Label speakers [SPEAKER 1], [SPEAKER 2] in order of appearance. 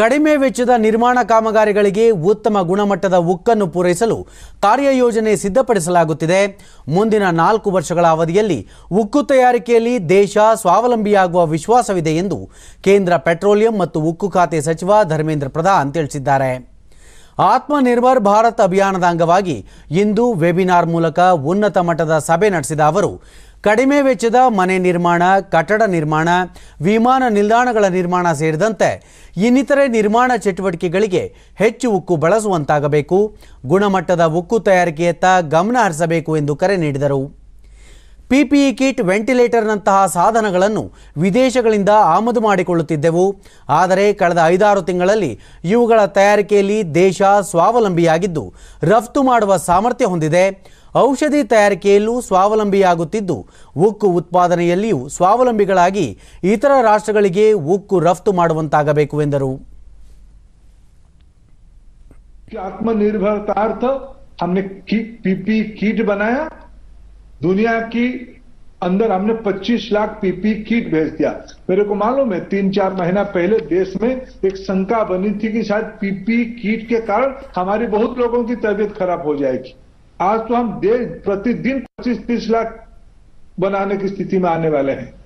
[SPEAKER 1] ಕಡಿಮೆ ವೆಚ್ಚದ ನಿರ್ಮಾಣ ಕಾಮಗಾರಿಗಳಿಗೆ ಉತ್ತಮ ಗುಣಮಟ್ಟದ ಉಕ್ಕನ್ನು ಪೂರೈಸಲು ಕಾರ್ಯಯೋಜನೆ ಸಿದ್ಧಪಡಿಸಲಾಗುತ್ತಿದೆ ಮುಂದಿನ ನಾಲ್ಕು ವರ್ಷಗಳ ಅವಧಿಯಲ್ಲಿ ಉಕ್ಕು ತಯಾರಿಕೆಯಲ್ಲಿ ದೇಶ ಸ್ವಾವಲಂಬಿಯಾಗುವ ವಿಶ್ವಾಸವಿದೆ ಎಂದು ಕೇಂದ್ರ ಪೆಟ್ರೋಲಿಯಂ ಮತ್ತು ಉಕ್ಕು ಖಾತೆ ಸಚಿವ ಧರ್ಮೇಂದ್ರ ಪ್ರಧಾನ್ ತಿಳಿಸಿದ್ದಾರೆ ಆತ್ಮನಿರ್ಭರ್ ಭಾರತ್ ಅಭಿಯಾನದ ಅಂಗವಾಗಿ ಇಂದು ವೆಬಿನಾರ್ ಮೂಲಕ ಉನ್ನತ ಮಟ್ಟದ ಸಭೆ ನಡೆಸಿದ ಅವರು ಕಡಿಮೆ ವೆಚ್ಚದ ಮನೆ ನಿರ್ಮಾಣ ಕಟ್ಟಡ ನಿರ್ಮಾಣ ವಿಮಾನ ನಿಲ್ದಾಣಗಳ ನಿರ್ಮಾಣ ಸೇರಿದಂತೆ ಇನ್ನಿತರೆ ನಿರ್ಮಾಣ ಚಟುವಟಿಕೆಗಳಿಗೆ ಹೆಚ್ಚು ಉಕ್ಕು ಬಳಸುವಂತಾಗಬೇಕು ಗುಣಮಟ್ಟದ ಉಕ್ಕು ತಯಾರಿಕೆಯತ್ತ ಗಮನ ಹರಿಸಬೇಕು ಎಂದು ಕರೆ ನೀಡಿದರು ಪಿಪಿಇ ಕಿಟ್ ವೆಂಟಿಲೇಟರ್ನಂತಹ ಸಾಧನಗಳನ್ನು ವಿದೇಶಗಳಿಂದ ಆಮದು ಮಾಡಿಕೊಳ್ಳುತ್ತಿದ್ದೆವು ಆದರೆ ಕಳೆದ ಐದಾರು ತಿಂಗಳಲ್ಲಿ ಇವುಗಳ ತಯಾರಿಕೆಯಲ್ಲಿ ದೇಶ ಸ್ವಾವಲಂಬಿಯಾಗಿದ್ದು ರಫ್ತು ಮಾಡುವ ಸಾಮರ್ಥ್ಯ ಹೊಂದಿದೆ ಔಷಧಿ ತಯಾರಿಕೆಯಲ್ಲೂ ಸ್ವಾವಲಂಬಿಯಾಗುತ್ತಿದ್ದು ಉಕ್ಕು ಉತ್ಪಾದನೆಯಲ್ಲಿಯೂ ಸ್ವಾವಲಂಬಿಗಳಾಗಿ ಇತರ ರಾಷ್ಟ್ರಗಳಿಗೆ ಉಕ್ಕು ರಫ್ತು ಮಾಡುವಂತಾಗಬೇಕು ಎಂದರು
[SPEAKER 2] ಆತ್ಮನಿರ್ಭರತಾರ್ಥ हमने दुनिया की अंदर हमने 25 लाख पीपी किट भेज दिया मेरे को मालूम है तीन चार महीना पहले देश में एक शंका बनी थी कि शायद पीपी किट के कारण हमारी बहुत लोगों की तबीयत खराब हो जाएगी आज तो हम देश प्रतिदिन 25 तीस लाख बनाने की स्थिति में आने वाले हैं